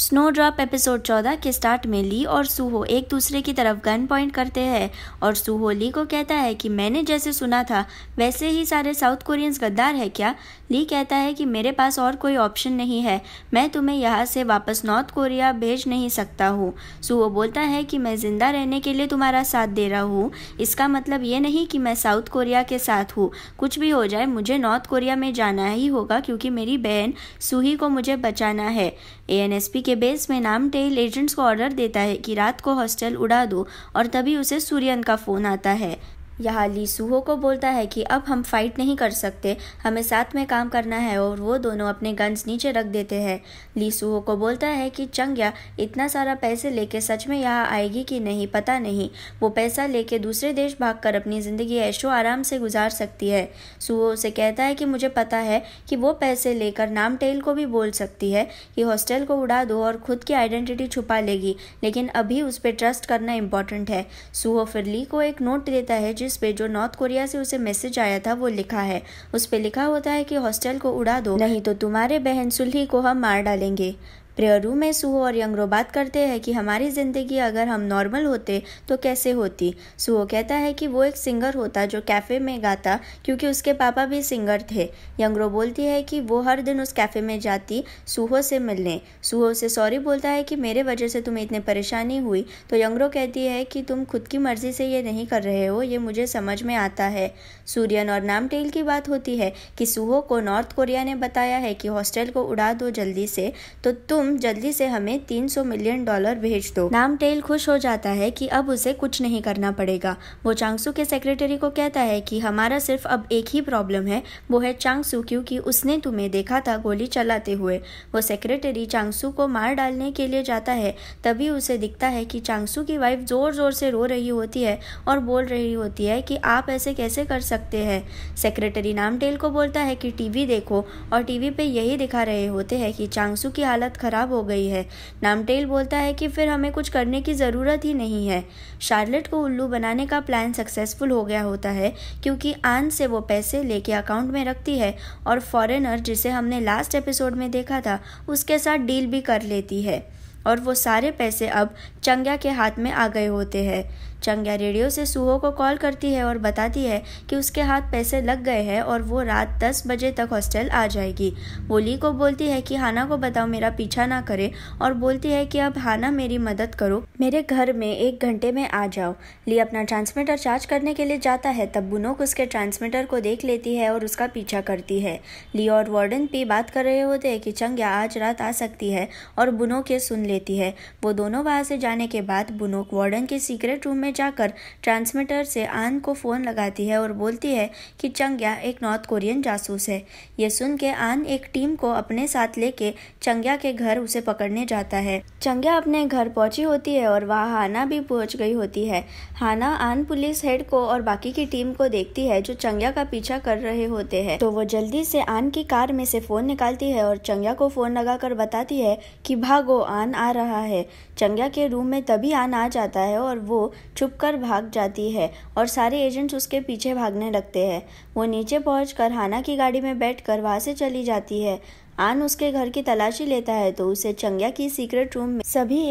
snow drop episode चौदह के start में ली और सूहो एक दूसरे की तरफ गन पॉइंट करते हैं और सूहो ली को कहता है कि मैंने जैसे सुना था वैसे ही सारे साउथ कोरियंस गद्दार है क्या ली कहता है कि मेरे पास और कोई ऑप्शन नहीं है मैं तुम्हें यहाँ से वापस नॉर्थ कोरिया भेज नहीं सकता हूँ सूहो बोलता है कि मैं ज़िंदा रहने के लिए तुम्हारा साथ दे रहा हूँ इसका मतलब ये नहीं कि मैं साउथ कोरिया के साथ हूँ कुछ भी हो जाए मुझे नॉर्थ कोरिया में जाना ही होगा क्योंकि मेरी बहन सूही को मुझे बचाना है ए के बेस में नाम टेल एजेंट्स को ऑर्डर देता है कि रात को हॉस्टल उड़ा दो और तभी उसे सूर्यन का फ़ोन आता है यहाँ ली सूहो को बोलता है कि अब हम फाइट नहीं कर सकते हमें साथ में काम करना है और वो दोनों अपने गन्स नीचे रख देते हैं ली सुहो को बोलता है कि चंग्या इतना सारा पैसे लेके सच में यहाँ आएगी कि नहीं पता नहीं वो पैसा लेके दूसरे देश भागकर अपनी ज़िंदगी ऐशो आराम से गुजार सकती है सुहो उसे कहता है कि मुझे पता है कि वो पैसे लेकर नाम टेल को भी बोल सकती है कि हॉस्टल को उड़ा दो और खुद की आइडेंटिटी छुपा लेगी लेकिन अभी उस पर ट्रस्ट करना इम्पॉर्टेंट है सुहो फिर ली को एक नोट देता है जिस नोटिस पे जो नॉर्थ कोरिया से उसे मैसेज आया था वो लिखा है उस पर लिखा होता है कि हॉस्टल को उड़ा दो नहीं तो तुम्हारे बहन सुल्ही को हम मार डालेंगे प्रेयर रूम में सुहो और यंगरो बात करते हैं कि हमारी ज़िंदगी अगर हम नॉर्मल होते तो कैसे होती सुहो कहता है कि वो एक सिंगर होता जो कैफ़े में गाता क्योंकि उसके पापा भी सिंगर थे यंगरो बोलती है कि वो हर दिन उस कैफ़े में जाती सुहो से मिलने सुहो से सॉरी बोलता है कि मेरे वजह से तुम्हें इतनी परेशानी हुई तो यंगरो कहती है कि तुम खुद की मर्ज़ी से ये नहीं कर रहे हो ये मुझे समझ में आता है सूर्यन और नामटेल की बात होती है कि सुहो को नॉर्थ कोरिया ने बताया है कि हॉस्टल को उड़ा दो जल्दी से तो तुम तुम जल्दी से हमें 300 मिलियन डॉलर भेज दो नाम टेल खुश हो जाता है कि अब उसे कुछ नहीं करना पड़ेगा वो चांगसू के सेक्रेटरी को कहता है कि हमारा सिर्फ अब एक ही प्रॉब्लम है वो है चांगसू क्योंकि उसने तुम्हें देखा था गोली चलाते हुए वो सेक्रेटरी चांगसू को मार डालने के लिए जाता है तभी उसे दिखता है कि चांगसू की वाइफ ज़ोर ज़ोर से रो रही होती है और बोल रही होती है कि आप ऐसे कैसे कर सकते हैं सेक्रेटरी नाम टेल को बोलता है कि टीवी देखो और टीवी पे यही दिखा रहे होते हैं कि चांगसू की हालत खराब ख़राब हो गई है नामटेल बोलता है कि फिर हमें कुछ करने की ज़रूरत ही नहीं है शार्लेट को उल्लू बनाने का प्लान सक्सेसफुल हो गया होता है क्योंकि आन से वो पैसे लेके अकाउंट में रखती है और फॉरेनर जिसे हमने लास्ट एपिसोड में देखा था उसके साथ डील भी कर लेती है और वो सारे पैसे अब चंग्या के हाथ में आ गए होते हैं चंग्या रेडियो से सुहो को कॉल करती है और बताती है कि उसके हाथ पैसे लग गए हैं और वो रात दस बजे तक हॉस्टल आ जाएगी वो ली को बोलती है कि हाना को बताओ मेरा पीछा ना करे और बोलती है कि अब हाना मेरी मदद करो मेरे घर में एक घंटे में आ जाओ ली अपना ट्रांसमीटर चार्ज करने के लिए जाता है तब बुनोक उसके ट्रांसमीटर को देख लेती है और उसका पीछा करती है ली और वार्डन पी बात कर रहे होते हैं कि चंग्या आज रात आ सकती है और बुनोक ये सुन लेती है वो दोनों वहाँ से जाने के बाद बुनोक वार्डन के सीक्रेट रूम में में जाकर ट्रांसमीटर से आन को फ़ोन लगाती है और बोलती है कि चंग्या एक नॉर्थ कोरियन जासूस है ये सुन के आन एक टीम को अपने साथ लेके चंग्या के घर उसे पकड़ने जाता है चंग्या अपने घर पहुंची होती है और वहाँ हाना भी पहुंच गई होती है हाना आन पुलिस हेड को और बाकी की टीम को देखती है जो चंग्या का पीछा कर रहे होते हैं तो वो जल्दी से आन की कार में से फ़ोन निकालती है और चंग्या को फ़ोन लगाकर बताती है कि भागो आन आ रहा है चंग्या के रूम में तभी आन आ जाता है और वो छुप कर भाग जाती है और सारे एजेंट्स उसके पीछे भागने लगते हैं वो नीचे पहुँच कर हाना की गाड़ी में बैठ कर वहाँ से चली जाती है आन उसके घर की तलाशी लेता है तो उसे चंग्या की सीक्रेट रूम में सभी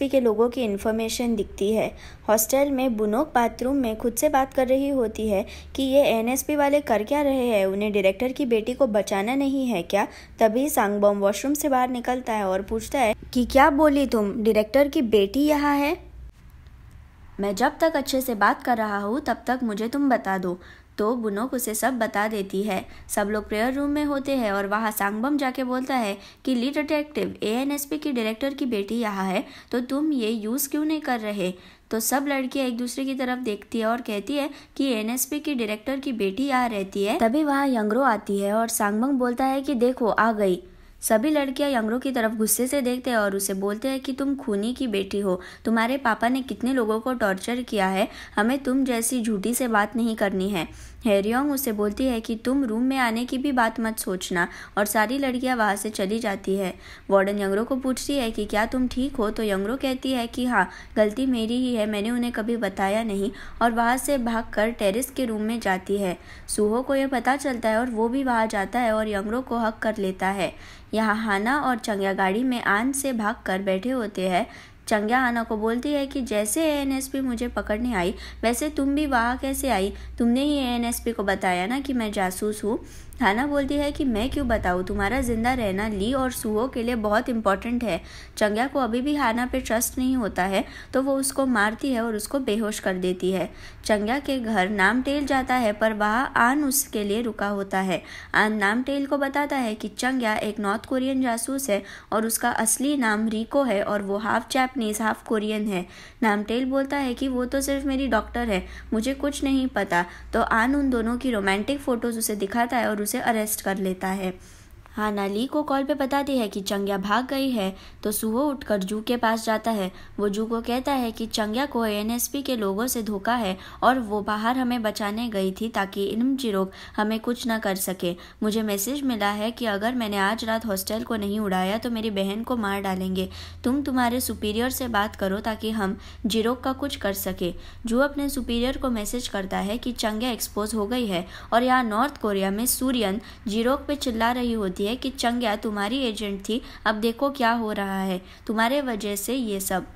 पी के लोगों की इन्फॉर्मेशन दिखती है हॉस्टल में बुनोक बाथरूम में खुद से बात कर रही होती है कि ये पी वाले कर क्या रहे हैं उन्हें डायरेक्टर की बेटी को बचाना नहीं है क्या तभी सांगबॉम वॉशरूम से बाहर निकलता है और पूछता है कि क्या बोली तुम डायरेक्टर की बेटी यहाँ है मैं जब तक अच्छे से बात कर रहा हूँ तब तक मुझे तुम बता दो तो बुनोक उसे सब बता देती है सब लोग प्रेयर रूम में होते हैं और वहाँ सांगबम जाके बोलता है कि लीड डिटेक्टिव पी की डायरेक्टर की बेटी यहाँ है तो तुम ये यूज़ क्यों नहीं कर रहे तो सब लड़कियाँ एक दूसरे की तरफ देखती है और कहती है कि पी की डायरेक्टर की बेटी यहाँ रहती है तभी वहाँ यंगरो आती है और सांगबम बोलता है कि देखो आ गई सभी लड़कियां यंगरो की तरफ गुस्से से देखते हैं और उसे बोलते हैं कि तुम खूनी की बेटी हो तुम्हारे पापा ने कितने लोगों को टॉर्चर किया है हमें तुम जैसी झूठी से बात नहीं करनी है हेरियोंग उसे बोलती है कि तुम रूम में आने की भी बात मत सोचना और सारी लड़कियां वहां से चली जाती है वार्डन यंगरो को पूछती है कि क्या तुम ठीक हो तो यंगरो कहती है कि हाँ गलती मेरी ही है मैंने उन्हें कभी बताया नहीं और वहां से भाग कर टेरिस के रूम में जाती है सूहो को यह पता चलता है और वो भी वहाँ जाता है और यंगरो को हक कर लेता है यहाँ हाना और चंग्या गाड़ी में आन से भाग कर बैठे होते हैं आना को बोलती है कि जैसे एएनएसपी मुझे पकड़ने आई वैसे तुम भी वहाँ कैसे आई तुमने ही एएनएसपी को बताया ना कि मैं जासूस हूँ थाना बोलती है कि मैं क्यों बताऊँ तुम्हारा जिंदा रहना ली और सुहो के लिए बहुत इंपॉर्टेंट है चंग्या को अभी भी हाना पे ट्रस्ट नहीं होता है तो वो उसको मारती है और उसको बेहोश कर देती है चंग्या के घर नाम टेल जाता है पर वहाँ आन उसके लिए रुका होता है आन नाम टेल को बताता है कि चंग्या एक नॉर्थ कोरियन जासूस है और उसका असली नाम रिको है और वो हाफ जैपनीज हाफ कोरियन है नाम टेल बोलता है कि वो तो सिर्फ मेरी डॉक्टर है मुझे कुछ नहीं पता तो आन उन दोनों की रोमांटिक फ़ोटोज़ उसे दिखाता है और उसे अरेस्ट कर लेता है हाना ली को कॉल पे बताती है कि चंग्या भाग गई है तो सुहो उठकर जू के पास जाता है वो जू को कहता है कि चंग्या को एएनएसपी के लोगों से धोखा है और वो बाहर हमें बचाने गई थी ताकि इनम चिरोग हमें कुछ ना कर सके मुझे मैसेज मिला है कि अगर मैंने आज रात हॉस्टल को नहीं उड़ाया तो मेरी बहन को मार डालेंगे तुम तुम्हारे सुपीरियर से बात करो ताकि हम जिरोग का कुछ कर सके जू अपने सुपीरियर को मैसेज करता है कि चंग्या एक्सपोज हो गई है और यहाँ नॉर्थ कोरिया में सूर्यन जिरोग पे चिल्ला रही होती है है कि चंग्या तुम्हारी एजेंट थी अब देखो क्या हो रहा है तुम्हारे वजह से ये सब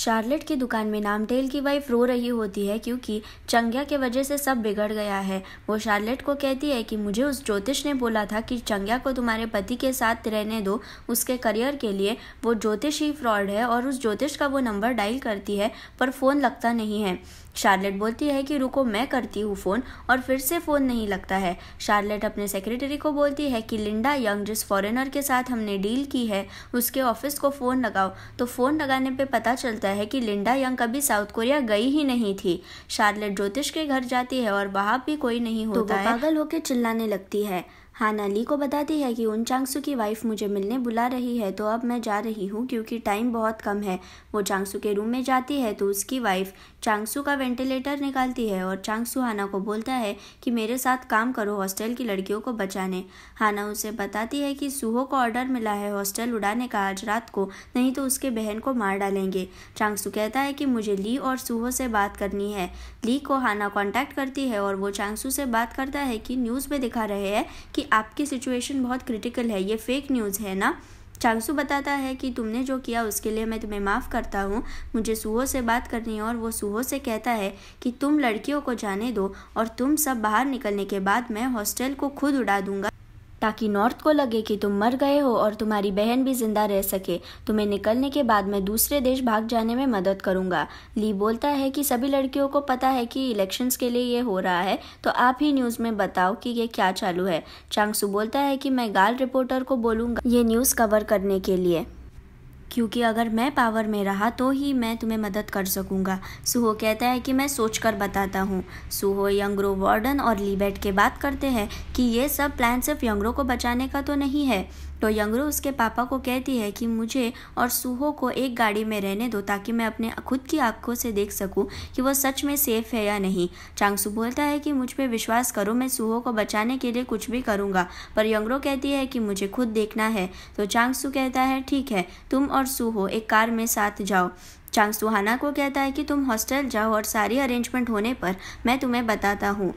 शार्लेट की दुकान में नामटेल की वाइफ रो रही होती है क्योंकि चंग्या के वजह से सब बिगड़ गया है वो शार्लेट को कहती है कि मुझे उस ज्योतिष ने बोला था कि चंग्या को तुम्हारे पति के साथ रहने दो उसके करियर के लिए वो ज्योतिष ही फ्रॉड है और उस ज्योतिष का वो नंबर डायल करती है पर फ़ोन लगता नहीं है शार्लेट बोलती है कि रुको मैं करती हूँ फ़ोन और फिर से फ़ोन नहीं लगता है शार्लेट अपने सेक्रेटरी को बोलती है कि लिंडा यंग जिस फॉरेनर के साथ हमने डील की है उसके ऑफिस को फ़ोन लगाओ तो फ़ोन लगाने पे पता चलता है कि लिंडा यंग कभी साउथ कोरिया गई ही नहीं थी शार्लेट ज्योतिष के घर जाती है और वहां भी कोई नहीं तो होता तो है पागल होकर चिल्लाने लगती है हाना ली को बताती है कि उन चांगसू की वाइफ मुझे मिलने बुला रही है तो अब मैं जा रही हूँ क्योंकि टाइम बहुत कम है वो चांगसू के रूम में जाती है तो उसकी वाइफ चांगसू का वेंटिलेटर निकालती है और चांगसू हाना को बोलता है कि मेरे साथ काम करो हॉस्टल की लड़कियों को बचाने हाना उसे बताती है कि सूहो को ऑर्डर मिला है हॉस्टल उड़ाने का आज रात को नहीं तो उसके बहन को मार डालेंगे चांगसू कहता है कि मुझे ली और सुहो से बात करनी है ली को हाना कॉन्टैक्ट करती है और वो चांगसू से बात करता है कि न्यूज़ में दिखा रहे हैं कि आपकी सिचुएशन बहुत क्रिटिकल है ये फेक न्यूज़ है ना चांगसु बताता है कि तुमने जो किया उसके लिए मैं तुम्हें माफ़ करता हूँ मुझे सुहो से बात करनी है और वो सुहो से कहता है कि तुम लड़कियों को जाने दो और तुम सब बाहर निकलने के बाद मैं हॉस्टल को खुद उड़ा दूंगा ताकि नॉर्थ को लगे कि तुम मर गए हो और तुम्हारी बहन भी जिंदा रह सके तुम्हें निकलने के बाद मैं दूसरे देश भाग जाने में मदद करूंगा ली बोलता है कि सभी लड़कियों को पता है कि इलेक्शंस के लिए ये हो रहा है तो आप ही न्यूज़ में बताओ कि ये क्या चालू है चांगसू बोलता है कि मैं गाल रिपोर्टर को बोलूंगा ये न्यूज़ कवर करने के लिए क्योंकि अगर मैं पावर में रहा तो ही मैं तुम्हें मदद कर सकूँगा सुहो कहता है कि मैं सोच कर बताता हूँ सुहो यंगरो वार्डन और लीबेट के बात करते हैं कि ये सब प्लान सिर्फ यंगरो को बचाने का तो नहीं है तो यंगरू उसके पापा को कहती है कि मुझे और सूहो को एक गाड़ी में रहने दो ताकि मैं अपने खुद की आंखों से देख सकूं कि वो सच में सेफ है या नहीं चांगसू बोलता है कि मुझ पर विश्वास करो मैं सूहो को बचाने के लिए कुछ भी करूँगा पर यंगरो कहती है कि मुझे खुद देखना है तो चांगसू कहता है ठीक है तुम और सूहो एक कार में साथ जाओ चांग सुहाना को कहता है कि तुम हॉस्टल जाओ और सारी अरेंजमेंट होने पर मैं तुम्हें बताता हूँ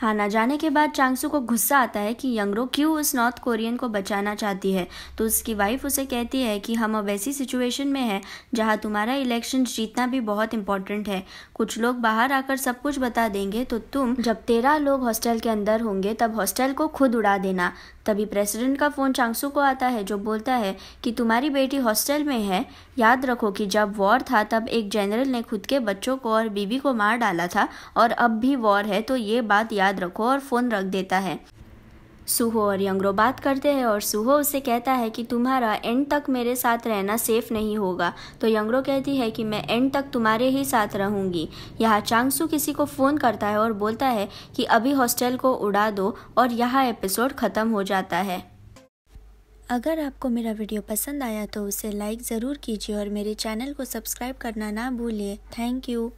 हाना जाने के बाद चांगसू को गुस्सा आता है कि यंगरो क्यों उस नॉर्थ कोरियन को बचाना चाहती है तो उसकी वाइफ उसे कहती है कि हम अब ऐसी सिचुएशन में हैं जहां तुम्हारा इलेक्शन जीतना भी बहुत इंपॉर्टेंट है कुछ लोग बाहर आकर सब कुछ बता देंगे तो तुम जब तेरह लोग हॉस्टल के अंदर होंगे तब हॉस्टल को खुद उड़ा देना तभी प्रेसिडेंट का फ़ोन चांगसू को आता है जो बोलता है कि तुम्हारी बेटी हॉस्टल में है याद रखो कि जब वॉर था तब एक जनरल ने खुद के बच्चों को और बीवी को मार डाला था और अब भी वॉर है तो ये बात याद रखो और फ़ोन रख देता है सूहो और यंगरो बात करते हैं और सूहो उसे कहता है कि तुम्हारा एंड तक मेरे साथ रहना सेफ नहीं होगा तो यंगरो कहती है कि मैं एंड तक तुम्हारे ही साथ रहूंगी यहाँ चांगसू किसी को फ़ोन करता है और बोलता है कि अभी हॉस्टल को उड़ा दो और यह एपिसोड ख़त्म हो जाता है अगर आपको मेरा वीडियो पसंद आया तो उसे लाइक ज़रूर कीजिए और मेरे चैनल को सब्सक्राइब करना ना भूलिए थैंक यू